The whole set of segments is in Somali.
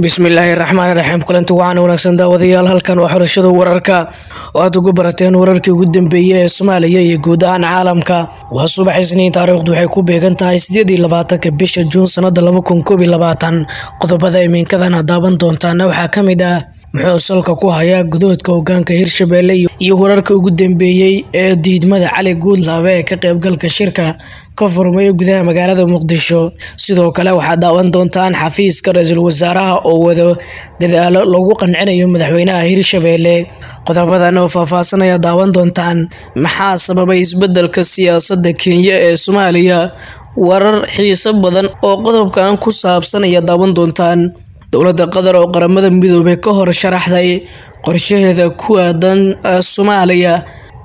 bismillaahi raxmaan raxiim kulanti waxaana wanaagsan daawadayaal halkan waa xulashada wararka oo aad ugu barateen wararkii ugu dambeeyey ee soomaaliya iyo guud ahaan caalamka waa subax isniin taariikhdu waxay ku beegan tahay sideedii labaatanka bisha juun sannada laba kun koobiyo labaatan qodobada iminkadana daaban doontaana waxaa ka mid ah muxuu salka ku hayaa gudoodka hogaanka hirshabeelle iyo wararka ugu dambeeyey ee diidmada cali guudlaabe ee ka qaybgalka shirka ka furmay gudaha magaalada muqdisho sidoo kale waxaa daawan doontaan xafiiska ra-iisul wasaaraha oo wado dadaalo lagu qancinayo madaxweynaha hirshabeelle qodobadan oo faahfaahanaya daawan doontaan maxaa sababay isbeddelka siyaasadda kenya ee soomaaliya warar xiiso badan oo qodobkan ku saabsanaya daawan doontaan dowladda qatar oo qaramada midoobey ka hor sharaxday qorshaheeda ku aadan ah, soomaaliya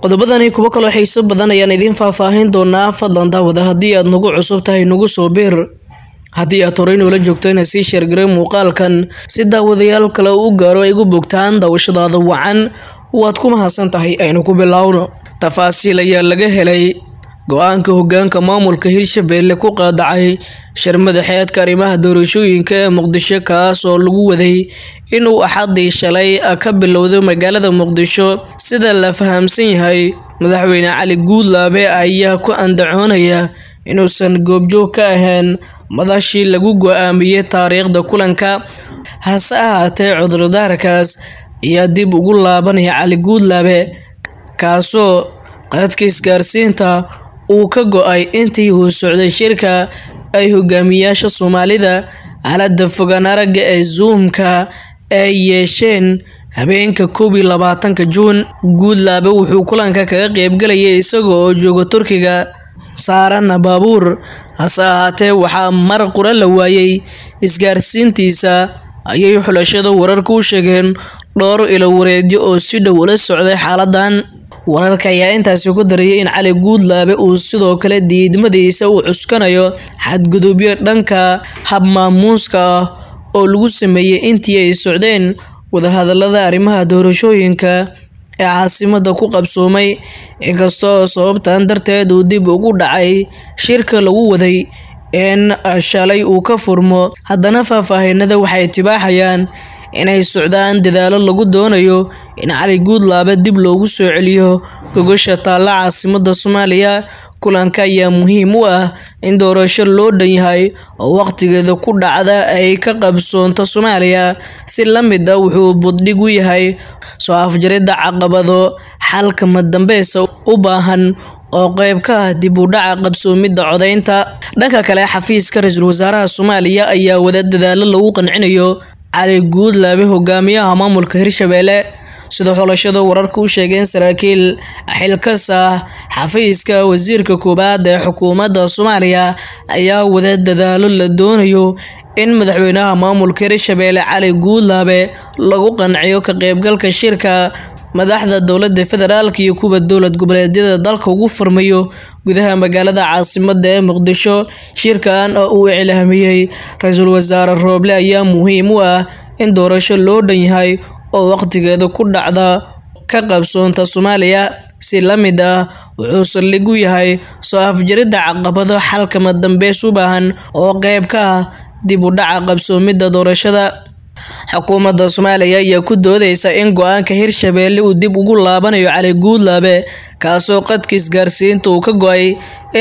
qodobadani kuwo kaloo xiiso badan ayaan idiin faahfaahin doonaa fadlan daawada haddii aad nagu cusub tahay nagu soo biir haddii aad horey noola joogtayna sii sheergaray muuqaalkan si daawadayaal kale u gaaro ay ugu bogtaan daawashadaada wacan waad ku mahadsan tahay aynu ku bilowno tafaasiil ayaa laga helay go-aanka hoggaanka maamulka hirshabelle ku qaadacay sharmadaxeed arrimaha doorashooyinka ee muqdisho kaas oo lagu waday inuu axaddii shalay ka bilowday magaalada muqdisho sida la fahamsan yahay madaxweyne cali guudlaabe ayaa ku andacoonaya inuusan goobjoog ka ahayn madashii lagu go-aamiyey taariikhda kulanka hase ahaatee cudurdaarkaas ayaa dib ugu laabanaya cali guudlaabe kaasoo qaadka isgaarsiinta uu ka go'ay intii uu socday shirka ay hogaamiyaasha Soomaalida aalada fogaan aragga ee zuumka ay yeesheen habeenka koob iyo labaatanka Juun Guudlaabe wuxuu kulanka kaga qaybgalayay isaga oo jooga Turkiga saarana baabuur hase ahaatee waxaa mar qura la waayay isgaarsiintiisa ayay xulashada wararku u sheegeen dhowr ilo wareedyo oo si dhow ula socday xaaladan wararka ayaa intaasi ku dariyay in cali guudlaabe uu sidoo kale diidmadiisa u cuskanayo xadgudubyo dhanka habmaamuuska ah oo lagu sameeyey intii ay socdeen wadahadallada arrimaha doorashooyinka ee caasimadda ku qabsoomay inkastoo sababtan darteed uu dib ugu dhacay shirka lagu waday in shalay uu ka furmo haddana faahfaahinada waxay tibaaxayaan inay socdaan dadaalo lagu doonayo in cali guudlaaba dib loogu soo celiyo gogosha taalla caasimadda soomaaliya kulanka ayaa muhiim u ah in doorasho loo dhan yahay oo wakhtigeeda ku dhacda ay ka qabsoonto soomaaliya si la mid a ah, wuxuu buddhig u yahay soo afjaridda caqabado xalka madambeysa u baahan oo qayb ka ah dib u dhaca qabsoomidda codaynta dhanka kale xafiiska ra-iisul wasaaraha soomaaliya ayaa wada dadaalo lagu qancinayo cali guudlaabe hogaamiyaha maamulka hirshabeelle sida xulashada wararka u sheegeen saraakiil xilkasa xafiiska wasiirka koowaad ee xukuumadda soomaaliya ayaa wada dadaalo la doonayo in madaxweynaha maamulka hirshabeelle cali guudlaabe lagu qanciyo ka qaybgalka shirka madaxda dowladda federaalka iyo kuwa dowlad goboleedyada dalka ugu furmayo gudaha magaalada caasimada ee muqdisho shirkan oo uu iclaamiyey ra-iisul wasaare rooble ayaa muhiim u ah in doorasho loo dhan yahay oo waqtigeeda ku dhacda ka qabsoonta soomaaliya si la mid ah wuxuu saldhig u yahay soo afjaridda caqabado xalkama dambeys u baahan oo qayb ka ah dib u dhaca qabsoomidda doorashada xukuumadda soomaaliya ayaa ku doodeysa in go-aanka hirshabeelle uu dib ugu laabanayo cali guudlaabe kaasoo qadka isgaarsiinta uu ka go-ay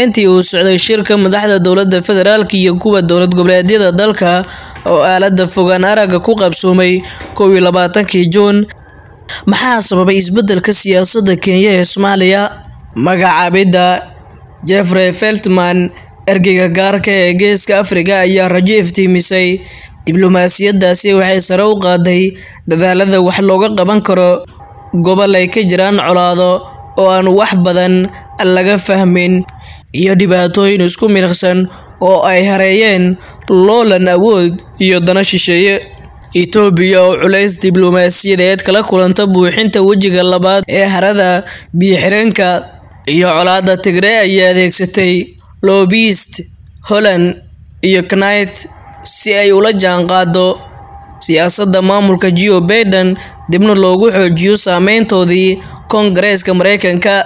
intii uu socday shirka madaxda dowladda federaalka iyo kuwa dowlad goboleedyada dalka oo aalada fogaan aragga ku qabsoomay kowiyo labaatankii juun maxaa sababay isbedelka siyaasadda kenya ee soomaaliya magacaabidda jeffrey feltman ergeyga gaarka ah ee geeska afrika ayaa rajo iftiimisay diblomaasiyaddaasi waxay sare u qaaday dadaalada wax looga qaban karo gobol ay ka jiraan colaado oo aan wax badan laga fahmin iyo dhibaatooyin isku midhaqsan oo ay hareeyeen loolan awood iyo dana shisheeye itoobiya oo culays diblomaasiyadeed kala kulanta buuxinta wejiga labaad ee harada biyo-xireenka iyo colaada tigre ayaa adeegsatay lobist holland iyo knight si ay ula jaanqaado siyaasadda maamulka jo baiden dibna loogu xoojiyo saameyntoodii koongareeska maraykanka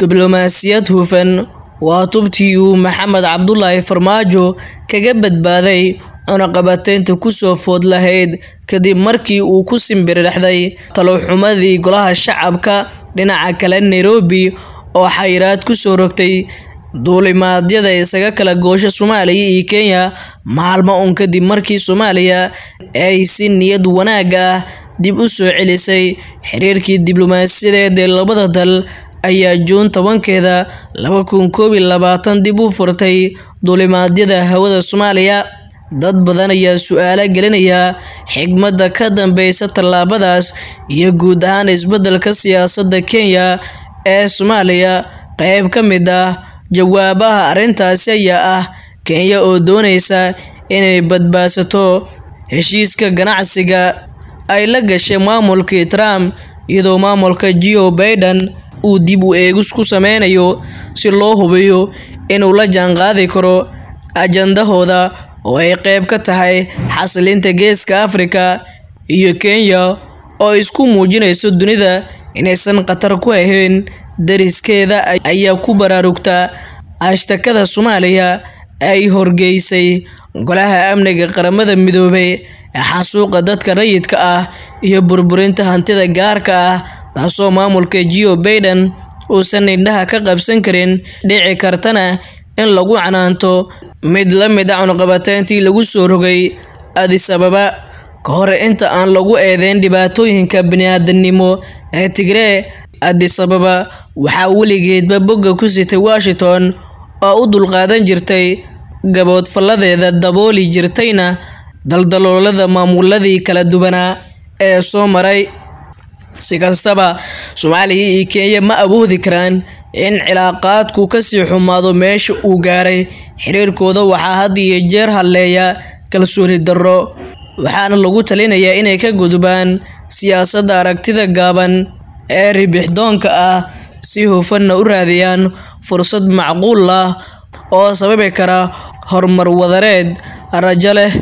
diblomaasiyad hufan waa tubtii uu maxamed cabdulaahi farmaajo kaga badbaaday cunaqabateynta kusoo food lahayd kadib markii uu ku simbirdhexday taloxumadii golaha shacabka dhinaca kale nairobi oo xayiraad kusoo rogtay duulimaadyada isaga kala goosha soomaaliya iyo kenya maalmo un kadib markii soomaaliya ay si niyad wanaagga ah dib u soo celisay xiriirkii diblomaasiyadeed ee labada dal ayaa juun tobankeeda laba kun koob iyo labaatan dib u furtay duulimaadyada hawada soomaaliya dad badan ayaa su-aalo gelinaya xigmadda ka dambaysa tallaabadaas iyo guud ahaan isbeddelka siyaasadda kenya ee soomaaliya qayb ka mid ah Jawaabaha arrintaasi ayaa ah Kenya oo doonaysa inay badbaasato heshiiska ganacsiga ay la gashay maamulkii Trump iyadoo maamulka Joe baiden uu dib u eegis ku sameynayo si loo hubiyo inuu la jaanqaadi karo ajandahooda oo ay qayb ka tahay xasilinta Geeska Afrika iyo Kenya oo isku muujinayso dunida inaysan khatar ku ahayn dariskeeda ayaa ku baraarugta ashtakada soomaaliya ay horgeysay golaha amniga qaramada midoobay ee xasuuqa dadka rayidka ah iyo burburinta hantida gaarka ah taasoo maamulka geo baiden uusan indhaha ka qabsan karin dhici kartana in lagu canaanto mid la mid a ah cunqabateyntii lagu soo rogay adisababa ka hor inta aan lagu eedeyn dhibaatooyinka biniaadanimo ee tigree addis ababa waxaa weligeedba bogga ku sitay washington oo u dulqaadan jirtay gaboodfalladeeda dabooli jirtayna daldaloolada maamuladii kala duwanaa ee soo maray si kastaba soomaaliya iyo kenya ma awoodi karaan in cilaaqaadku ka sii xumaado meesha uu gaaray xiriirkooda waxaa had iyo jeer halleeya kalsooni darro waxaana lagu talinayaa inay ka gudbaan siyaasadda aragtida gaaban ee ribixdoonka ah si hufanna u raadiyaan fursad macquul ah oo sababi kara horumar wadareed rajo leh.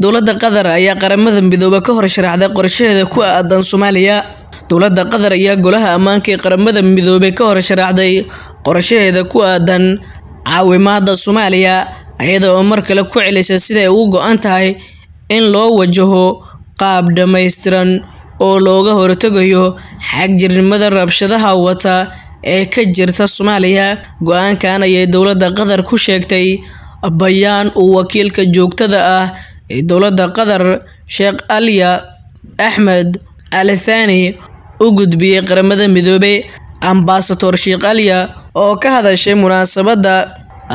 Dowladda Qatar ayaa Qaramada midoobe ka hor sharaxday qorshaheeda ku aadan Soomaaliya. Dowladda Qatar ayaa Golaha Ammaanka Qaramada midoobe ka hor sharaxday qorshaheeda ku aadan caawimaadda Soomaaliya, iyada oo mar kale ku celisay sida ay uga go'an tahay in loo wajaho qaab dhammaystiran oo looga hortagayo xagjirnimada rabshadaha wata ee ka jirta Soomaaliya go'aankan ayay dowladda Qatar ku sheegtay bayaan uu wakiilka joogtada ah ee dowladda Qatar Sheekh Aliya Axmed Al u gudbiyey qaramada midoobay ambasador Sheekh Aliya oo ka hadashay munaasabadda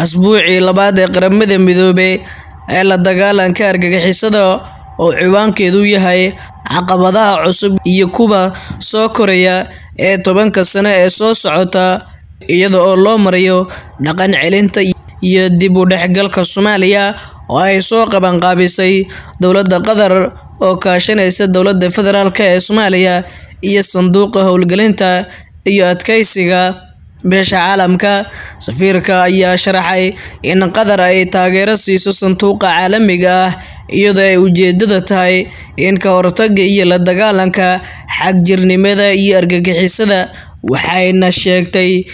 asbuucii labaad ee qaramada midoobe ee la dagaalanka argagixisada oo ciwaankeedu yahay caqabadaha cusub iyo kuwa soo koraya ee tobanka sano ee soo socota iyada oo loo marayo dhaqan celinta iyo dib u dhexgalka Soomaaliya oo ay soo qabanqaabisay dowladda qatar oo kaashanaysa dowladda federaalk ee Soomaaliya iyo sanduuqa howlgelinta iyo adkaysiga beesha caalamka safiirka ayaa sharaxay in qatar ay taageero siiso sanduuqa caalamiga ah iyadoo ay ujeedada tahay in ka hortaga iyo la dagaalanka xagjirnimada iyo argagixisada waxayna sheegtay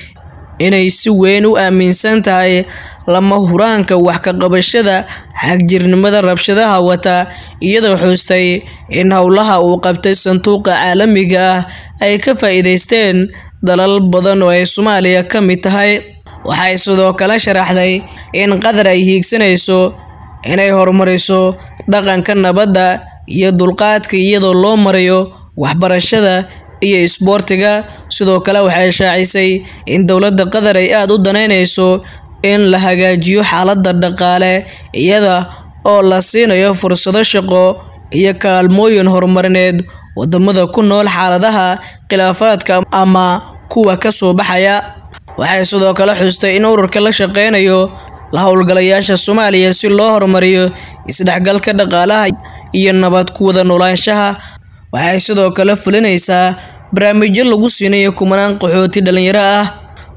inay si weyn u aaminsan tahay lama huraanka wax ka qabashada xagjirnimada rabshadaha wata iyadoo xuustay in howlaha uu qabtay sanduuqa caalamiga ah ay ka faa-iideysteen dalal badan oo ay soomaaliya ka mid tahay waxay sidoo kale sharaxday in qatar ay hiigsanayso inay horumariso dhaqanka nabadda iyo dulqaadka iyadoo loo marayo waxbarashada iyo isboortiga sidoo kale waxay shaacisay in dowladda qatar ay aada u danaynayso in la hagaajiyo xaaladda dhaqaale iyada oo la siinayo fursado shaqo iyo kaalmooyin horumarineed wadamada ku nool xaaladaha khilaafaadka ama kuwa ka soo baxaya waxay sidoo kale xustay in ururka la shaqaynayo la howlgalayaasha soomaaliya si loo horumariyo isdhexgalka dhaqaalaha iyo nabad kuwada noolaanshaha waxay sidoo kale fulinaysaa barnaamijyo lagu siinayo kumanaan qaxooti dhallinyaro ah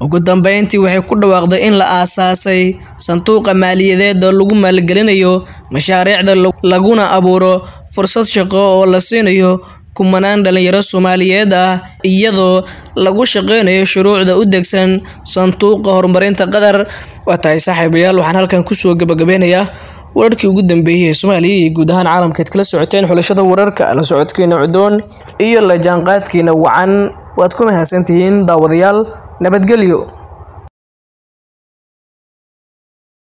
ugu dambayntii waxay ku dhawaaqday in la aasaasay sanduuqa maaliyadeeda lagu maalgelinayo mashaariicda laguna abuuro fursad shaqo oo la siinayo kumanaan dhallinyaro soomaaliyeed ah iyadoo lagu shaqaynayo shuruucda u degsan sanduuqa horumarinta qatar waa tahay saaxiibayaal waxaan halkan kusoo gabagabeynayaa wararkii ugu dambeeyey ee soomaaliya iyo guud ahaan caalamkeed kala socoteen xulashada wararka la socodkiina cudoon iyo la jaanqaadkiina wacan waad ku mahadsantihiin daawadayaal nabadgelyo